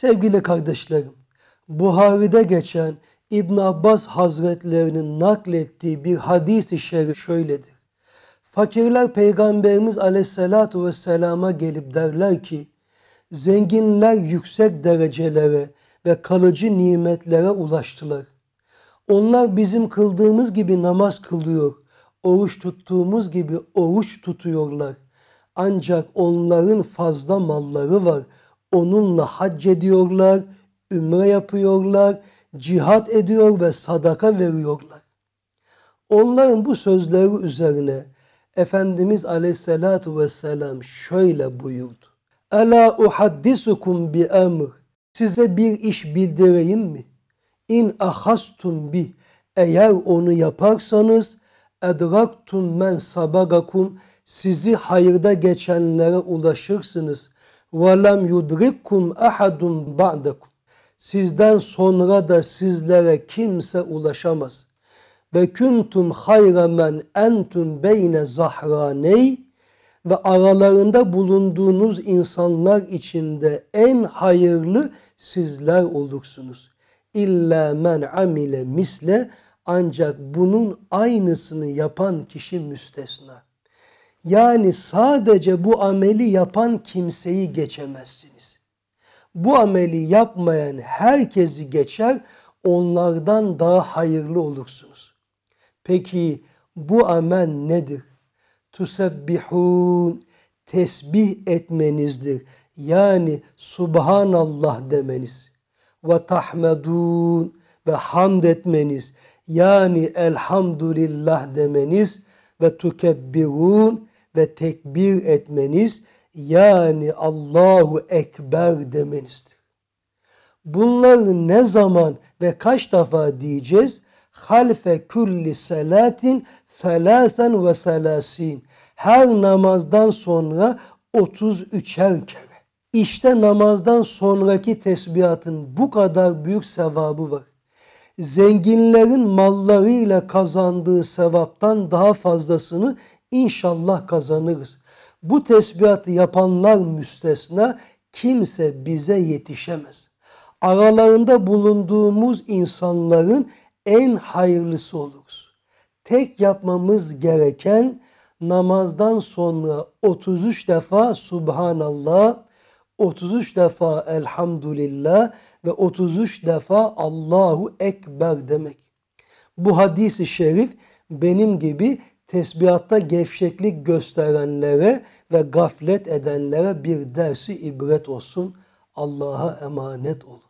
Sevgili kardeşlerim, Buhari'de geçen İbn Abbas Hazretlerinin naklettiği bir hadis-i şerif şöyledir. Fakirler Peygamberimiz Aleyhisselatu vesselama gelip derler ki, zenginler yüksek derecelere ve kalıcı nimetlere ulaştılar. Onlar bizim kıldığımız gibi namaz kılıyor, oruç tuttuğumuz gibi oruç tutuyorlar. Ancak onların fazla malları var.'' Onunla hac ediyorlar, ümre yapıyorlar, cihat ediyor ve sadaka veriyorlar. Onların bu sözleri üzerine Efendimiz aleyhissalatu vesselam şöyle buyurdu. Ela uhaddisukum bi emr. Size bir iş bildireyim mi? İn ahastum bi. Eğer onu yaparsanız edraktum men sabagakum. Sizi hayırda geçenlere ulaşırsınız. وَلَمْ يُدْرِكُمْ اَحَدٌ بَعْدَكُمْ Sizden sonra da sizlere kimse ulaşamaz. Ve kuntum hayra men entum beyne zahraney ve aralarında bulunduğunuz insanlar içinde en hayırlı sizler olursunuz. İlla men amile misle ancak bunun aynısını yapan kişi müstesna. Yani sadece bu ameli yapan kimseyi geçemezsiniz. Bu ameli yapmayan herkesi geçer, onlardan daha hayırlı olursunuz. Peki bu amel nedir? Tusebbihun, tesbih etmenizdir. Yani subhanallah demeniz. Ve tahmedun ve hamd etmeniz. Yani elhamdülillah demeniz. Ve tukebbirun ve tekbir etmeniz yani Allahu Ekber demenizdir. Bunları ne zaman ve kaç defa diyeceğiz? Halfe külli salatin selasen ve selasin. Her namazdan sonra 33'er kere. İşte namazdan sonraki tesbihatın bu kadar büyük sevabı var. Zenginlerin mallarıyla kazandığı sevaptan daha fazlasını İnşallah kazanırız. Bu tesbihatı yapanlar müstesna kimse bize yetişemez. Aralarında bulunduğumuz insanların en hayırlısı oluruz. Tek yapmamız gereken namazdan sonra 33 defa Subhanallah, 33 defa Elhamdülillah ve 33 defa Allahu Ekber demek. Bu hadisi şerif benim gibi tesbihatta gevşeklik gösterenlere ve gaflet edenlere bir dersi ibret olsun. Allah'a emanet olun.